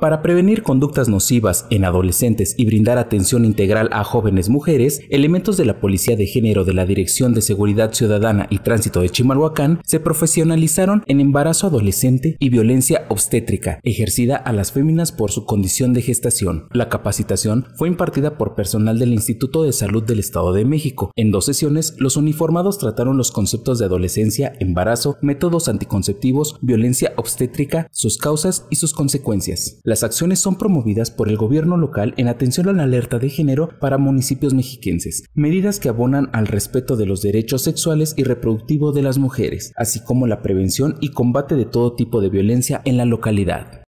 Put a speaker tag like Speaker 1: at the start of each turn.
Speaker 1: Para prevenir conductas nocivas en adolescentes y brindar atención integral a jóvenes mujeres, elementos de la Policía de Género de la Dirección de Seguridad Ciudadana y Tránsito de Chimalhuacán se profesionalizaron en embarazo adolescente y violencia obstétrica ejercida a las féminas por su condición de gestación. La capacitación fue impartida por personal del Instituto de Salud del Estado de México. En dos sesiones, los uniformados trataron los conceptos de adolescencia, embarazo, métodos anticonceptivos, violencia obstétrica, sus causas y sus consecuencias. Las acciones son promovidas por el gobierno local en atención a la alerta de género para municipios mexiquenses, medidas que abonan al respeto de los derechos sexuales y reproductivos de las mujeres, así como la prevención y combate de todo tipo de violencia en la localidad.